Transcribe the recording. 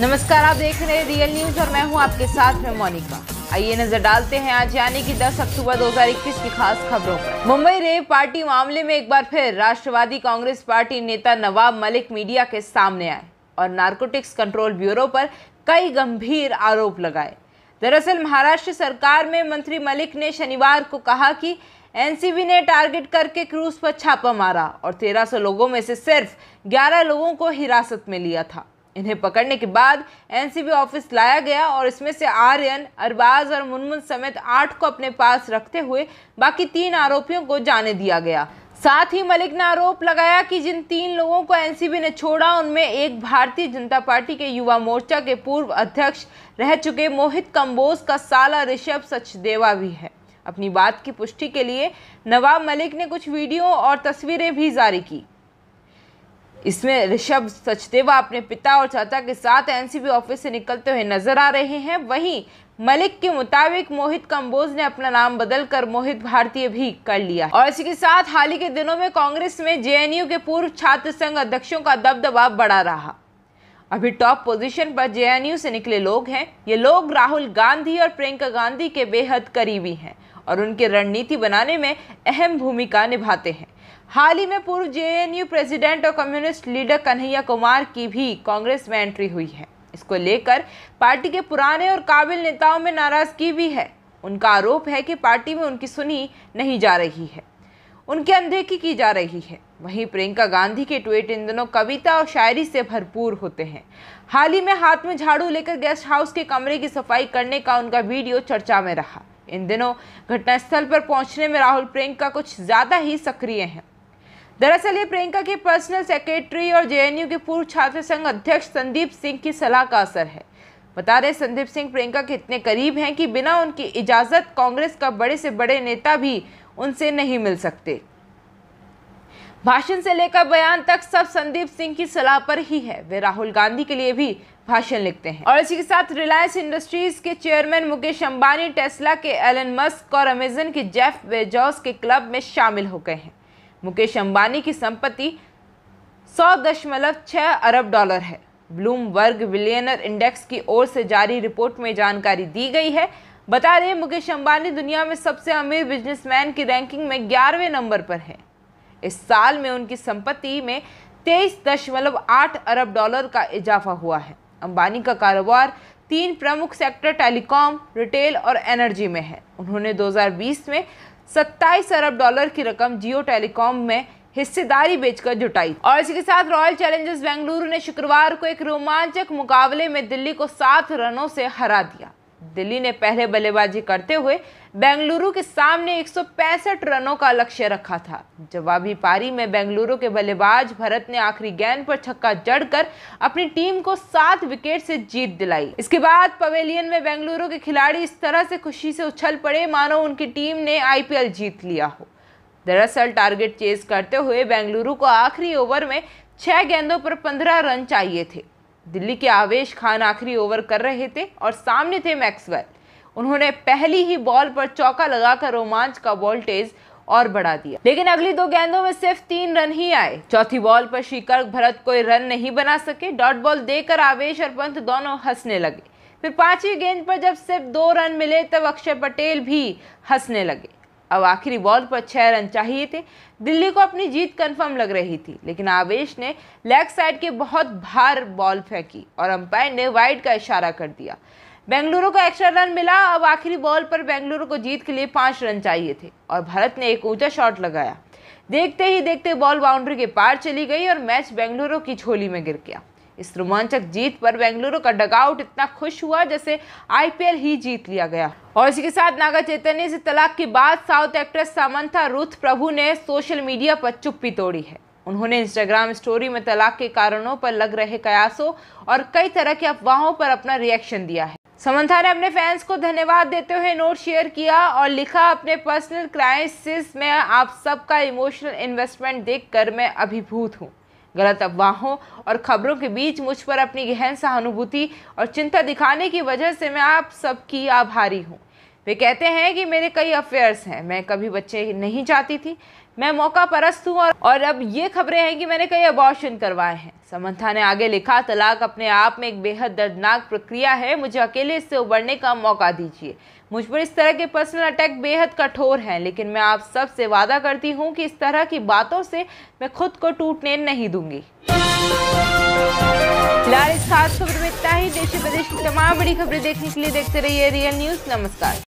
नमस्कार आप देख रहे हैं रियल न्यूज और मैं हूं आपके साथ में मोनिका आइए नजर डालते हैं आज यानी कि 10 अक्टूबर 2021 की खास खबरों पर मुंबई रेव पार्टी मामले में एक बार फिर राष्ट्रवादी कांग्रेस पार्टी नेता नवाब मलिक मीडिया के सामने आए और नारकोटिक्स कंट्रोल ब्यूरो पर कई गंभीर आरोप लगाए दरअसल महाराष्ट्र सरकार में मंत्री मलिक ने शनिवार को कहा कि एनसीबी ने टारगेट करके क्रूज पर छापा मारा और 1300 लोगों में से सिर्फ 11 लोगों को हिरासत में लिया था इन्हें पकड़ने के बाद एनसीबी ऑफिस लाया गया और इसमें से आर्यन अरबाज और मुनमुन समेत आठ को अपने पास रखते हुए बाकी तीन आरोपियों को जाने दिया गया साथ ही मलिक ने आरोप लगाया कि जिन तीन लोगों को एनसीबी ने छोड़ा उनमें एक भारतीय जनता पार्टी के युवा मोर्चा के पूर्व अध्यक्ष रह चुके मोहित कम्बोज का साला ऋषभ सचदेवा भी है अपनी बात की पुष्टि के लिए नवाब मलिक ने कुछ वीडियो और तस्वीरें भी जारी की इसमें ऋषभ सचदेवा अपने पिता और चाचा के साथ एनसीबी ऑफिस से निकलते हुए नजर आ रहे हैं वहीं मलिक के मुताबिक मोहित कंबोज ने अपना नाम बदलकर मोहित भारतीय भी कर लिया और इसी के साथ हाल ही के दिनों में कांग्रेस में जेएनयू के पूर्व छात्र संघ अध्यक्षों का दबदबा बढ़ा रहा अभी टॉप पोजीशन पर जेएनयू से निकले लोग हैं ये लोग राहुल गांधी और प्रियंका गांधी के बेहद करीबी हैं और उनकी रणनीति बनाने में अहम भूमिका निभाते हैं हाल ही में पूर्व जेएनयू प्रेसिडेंट और कम्युनिस्ट लीडर कन्हैया कुमार की भी कांग्रेस में एंट्री हुई है इसको लेकर पार्टी के पुराने और काबिल नेताओं में नाराजगी भी है उनका आरोप है कि पार्टी में उनकी सुनी नहीं जा रही है उनकी अनदेखी की जा रही है वहीं प्रियंका गांधी के ट्वीट इन दिनों कविता और शायरी से भरपूर होते हैं हाल ही में हाथ में झाड़ू लेकर गेस्ट हाउस के कमरे की सफाई करने का उनका वीडियो चर्चा में रहा इन दिनों घटनास्थल पर पहुंचने में राहुल प्रियंका कुछ ज़्यादा ही सक्रिय हैं दरअसल ये प्रियंका के पर्सनल सेक्रेटरी और जेएनयू के पूर्व छात्र संघ अध्यक्ष संदीप सिंह की सलाह का असर है बता दें संदीप सिंह प्रियंका के इतने करीब हैं कि बिना उनकी इजाज़त कांग्रेस का बड़े से बड़े नेता भी उनसे नहीं मिल सकते भाषण से लेकर बयान तक सब संदीप सिंह की सलाह पर ही है वे राहुल गांधी के लिए भी भाषण लिखते हैं और इसी के साथ रिलायंस इंडस्ट्रीज के चेयरमैन मुकेश अंबानी टेस्ला के एलन मस्क और अमेजन के जेफ बेजॉस के क्लब में शामिल हो गए हैं मुकेश अंबानी की संपत्ति सौ दशमलव छः अरब डॉलर है ब्लूमबर्ग विलियनर इंडेक्स की ओर से जारी रिपोर्ट में जानकारी दी गई है बता दें मुकेश अंबानी दुनिया में सबसे अमीर बिजनेसमैन की रैंकिंग में ग्यारहवें नंबर पर है इस साल में उनकी संपत्ति में तेईस दशमलव आठ अरब डॉलर का इजाफा हुआ है अंबानी का कारोबार तीन प्रमुख सेक्टर टेलीकॉम रिटेल और एनर्जी में है उन्होंने 2020 में 27 अरब डॉलर की रकम जियो टेलीकॉम में हिस्सेदारी बेचकर जुटाई और इसी के साथ रॉयल चैलेंजर्स बेंगलुरु ने शुक्रवार को एक रोमांचक मुकाबले में दिल्ली को सात रनों से हरा दिया दिल्ली ने पहले बल्लेबाजी करते हुए बेंगलुरु के सामने 165 रनों का लक्ष्य रखा था जवाबी पारी में बेंगलुरु के बल्लेबाज भरत ने आखिरी गेंद पर छक्का जड़कर अपनी टीम को सात विकेट से जीत दिलाई इसके बाद पवेलियन में बेंगलुरु के खिलाड़ी इस तरह से खुशी से उछल पड़े मानो उनकी टीम ने आईपीएल जीत लिया हो दरअसल टारगेट चेस करते हुए बेंगलुरु को आखिरी ओवर में छह गेंदों पर पंद्रह रन चाहिए थे दिल्ली के आवेश खान आखिरी ओवर कर रहे थे और सामने थे मैक्सवेल उन्होंने पहली ही बॉल पर चौका लगाकर रोमांच का वोल्टेज और बढ़ा दिया लेकिन अगली दो गेंदों में सिर्फ तीन रन ही आए चौथी बॉल पर शिकर भरत कोई रन नहीं बना सके डॉट बॉल देकर आवेश और पंत दोनों हंसने लगे फिर पांचवी गेंद पर जब सिर्फ दो रन मिले तब अक्षय पटेल भी हंसने लगे अब आखिरी बॉल पर छः रन चाहिए थे दिल्ली को अपनी जीत कंफर्म लग रही थी लेकिन आवेश ने लेग साइड के बहुत भार बॉल फेंकी और अंपायर ने वाइड का इशारा कर दिया बेंगलुरु को एक्स्ट्रा रन मिला अब आखिरी बॉल पर बेंगलुरु को जीत के लिए पाँच रन चाहिए थे और भारत ने एक ऊंचा शॉट लगाया देखते ही देखते बॉल बाउंड्री के पार चली गई और मैच बेंगलुरु की झोली में गिर गया इस रोमांचक जीत पर बेंगलुरु का डगआउट इतना खुश हुआ जैसे आईपीएल ही जीत लिया गया और इसी के साथ नागा चैतन्य से तलाक के बाद साउथ एक्ट्रेस सामंथा रूथ प्रभु ने सोशल मीडिया पर चुप्पी तोड़ी है उन्होंने इंस्टाग्राम स्टोरी में तलाक के कारणों पर लग रहे कयासों और कई तरह की अफवाहों पर अपना रिएक्शन दिया है समंथा ने अपने फैंस को धन्यवाद देते हुए नोट शेयर किया और लिखा अपने पर्सनल क्राइसिस में आप सबका इमोशनल इन्वेस्टमेंट देखकर मैं अभिभूत हूँ गलत अफवाहों और खबरों के बीच मुझ पर अपनी गहन सहानुभूति और चिंता दिखाने की वजह से मैं आप सबकी आभारी हूँ वे कहते हैं कि मेरे कई अफेयर्स हैं मैं कभी बच्चे नहीं चाहती थी मैं मौका परस्त हूँ और अब ये खबरें हैं कि मैंने कई अबॉर्शन करवाए हैं समंथा ने आगे लिखा तलाक अपने आप में एक बेहद दर्दनाक प्रक्रिया है मुझे अकेले इससे उबरने का मौका दीजिए मुझ पर इस तरह के पर्सनल अटैक बेहद कठोर हैं लेकिन मैं आप सब से वादा करती हूँ कि इस तरह की बातों से मैं खुद को टूटने नहीं दूंगी फिलहाल इस खास खबर में इतना ही देश विदेश की तमाम बड़ी खबरें देखने के लिए देखते रहिए रियल न्यूज़ नमस्कार